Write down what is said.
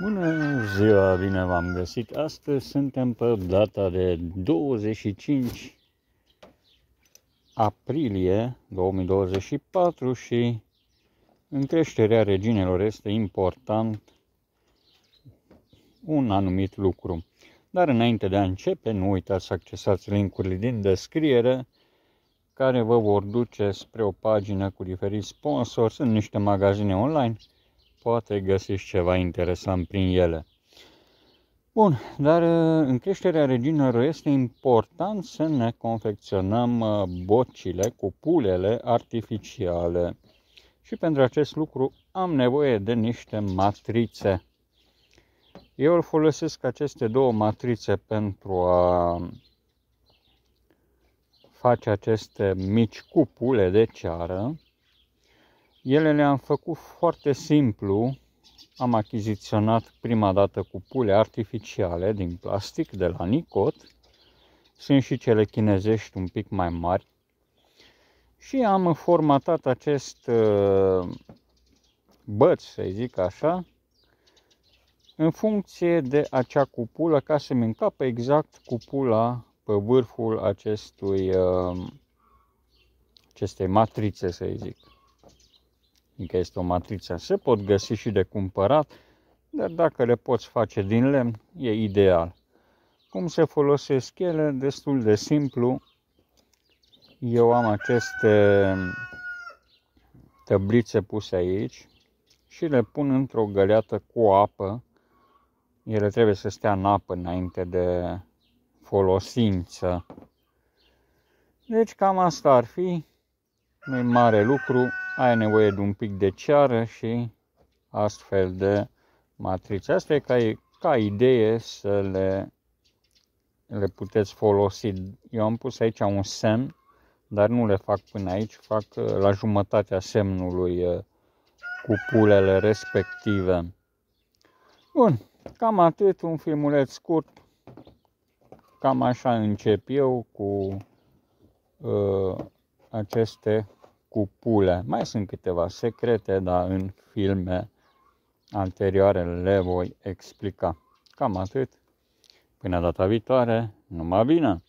Bună ziua, bine v-am găsit! Astăzi suntem pe data de 25 aprilie 2024 și în creșterea reginelor este important un anumit lucru. Dar înainte de a începe, nu uitați să accesați linkurile din descriere care vă vor duce spre o pagină cu diferiți sponsori, sunt niște magazine online poate găsești ceva interesant prin ele. Bun, dar uh, în creșterea reginelor este important să ne confecționăm uh, bocile cu pulele artificiale. Și pentru acest lucru am nevoie de niște matrițe. Eu folosesc aceste două matrițe pentru a face aceste mici cupule de ceară ele le-am făcut foarte simplu. Am achiziționat prima dată cupule artificiale din plastic de la Nicot. Sunt și cele chinezești un pic mai mari. Și am formatat acest uh, băț, să zic așa, în funcție de acea cupulă ca să-mi încapă exact cupula pe vârful acestui, uh, acestei matrițe, să zic fiindcă este o matriță. Se pot găsi și de cumpărat, dar dacă le poți face din lemn, e ideal. Cum se folosesc ele? Destul de simplu. Eu am aceste tăblițe puse aici și le pun într-o găleată cu apă. Ele trebuie să stea în apă înainte de folosință. Deci cam asta ar fi, nu mare lucru, ai nevoie de un pic de ceară și astfel de matrițe. Asta e ca, ca idee să le, le puteți folosi. Eu am pus aici un semn, dar nu le fac până aici, fac uh, la jumătatea semnului uh, cu pulele respective. Bun, cam atât, un filmuleț scurt, cam așa încep eu cu uh, aceste cu pule. Mai sunt câteva secrete, dar în filme anterioare le voi explica. Cam atât. Până data viitoare, numai bine!